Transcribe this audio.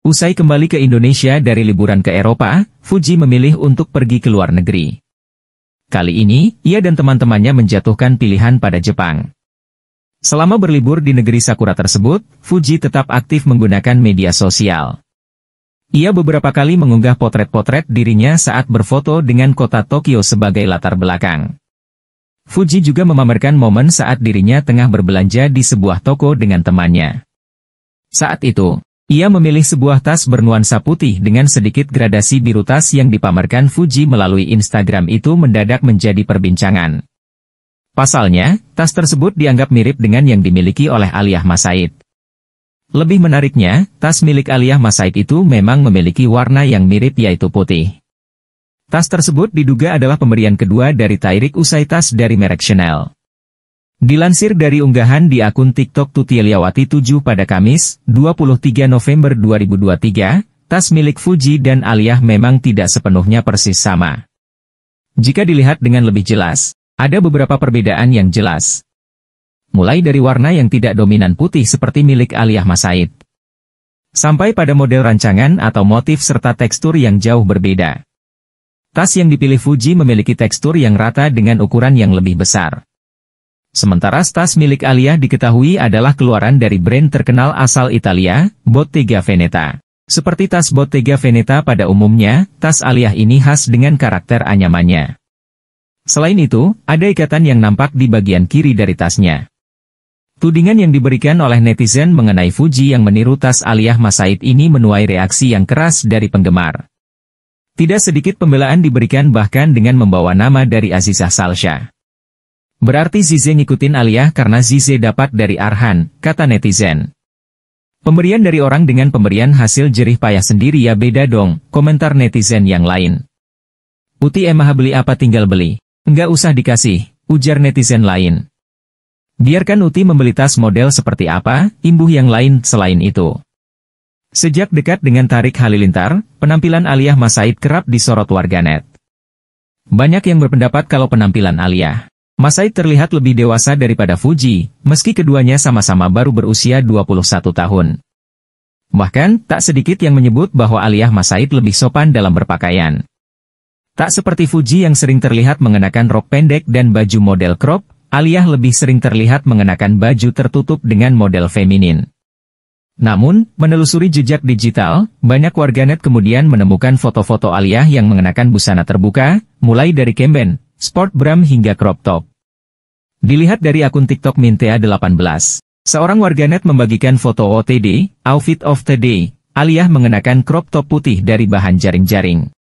Usai kembali ke Indonesia dari liburan ke Eropa, Fuji memilih untuk pergi ke luar negeri. Kali ini, ia dan teman-temannya menjatuhkan pilihan pada Jepang. Selama berlibur di negeri Sakura tersebut, Fuji tetap aktif menggunakan media sosial. Ia beberapa kali mengunggah potret-potret dirinya saat berfoto dengan kota Tokyo sebagai latar belakang. Fuji juga memamerkan momen saat dirinya tengah berbelanja di sebuah toko dengan temannya. Saat itu, ia memilih sebuah tas bernuansa putih dengan sedikit gradasi biru tas yang dipamerkan Fuji melalui Instagram itu mendadak menjadi perbincangan. Pasalnya, tas tersebut dianggap mirip dengan yang dimiliki oleh Aliyah Masaid. Lebih menariknya, tas milik Aliyah Masaid itu memang memiliki warna yang mirip yaitu putih. Tas tersebut diduga adalah pemberian kedua dari Tairik usai tas dari merek Chanel. Dilansir dari unggahan di akun TikTok Tutieliawati 7 pada Kamis, 23 November 2023, tas milik Fuji dan Aliyah memang tidak sepenuhnya persis sama. Jika dilihat dengan lebih jelas, ada beberapa perbedaan yang jelas. Mulai dari warna yang tidak dominan putih seperti milik Aliyah Masaid. Sampai pada model rancangan atau motif serta tekstur yang jauh berbeda. Tas yang dipilih Fuji memiliki tekstur yang rata dengan ukuran yang lebih besar. Sementara tas milik Alia diketahui adalah keluaran dari brand terkenal asal Italia, Bottega Veneta. Seperti tas Bottega Veneta pada umumnya, tas Alia ini khas dengan karakter anyamannya. Selain itu, ada ikatan yang nampak di bagian kiri dari tasnya. Tudingan yang diberikan oleh netizen mengenai Fuji yang meniru tas Alia Masaid ini menuai reaksi yang keras dari penggemar. Tidak sedikit pembelaan diberikan bahkan dengan membawa nama dari Azizah Salsha. Berarti Zize ngikutin Alia karena Zize dapat dari Arhan, kata netizen. Pemberian dari orang dengan pemberian hasil jerih payah sendiri ya beda dong, komentar netizen yang lain. Uti emah beli apa tinggal beli. Enggak usah dikasih, ujar netizen lain. Biarkan Uti membeli tas model seperti apa, imbuh yang lain selain itu. Sejak dekat dengan Tarik Halilintar, penampilan Aliyah Masaid kerap disorot warganet. Banyak yang berpendapat kalau penampilan Aliyah Masai terlihat lebih dewasa daripada Fuji, meski keduanya sama-sama baru berusia 21 tahun. Bahkan, tak sedikit yang menyebut bahwa Aliyah Masai lebih sopan dalam berpakaian. Tak seperti Fuji yang sering terlihat mengenakan rok pendek dan baju model crop, Aliyah lebih sering terlihat mengenakan baju tertutup dengan model feminin. Namun, menelusuri jejak digital, banyak warganet kemudian menemukan foto-foto Aliyah yang mengenakan busana terbuka, mulai dari kemben, sport bram hingga crop top. Dilihat dari akun TikTok Mintea18, seorang warganet membagikan foto OTD, outfit of the day, alias mengenakan crop top putih dari bahan jaring-jaring.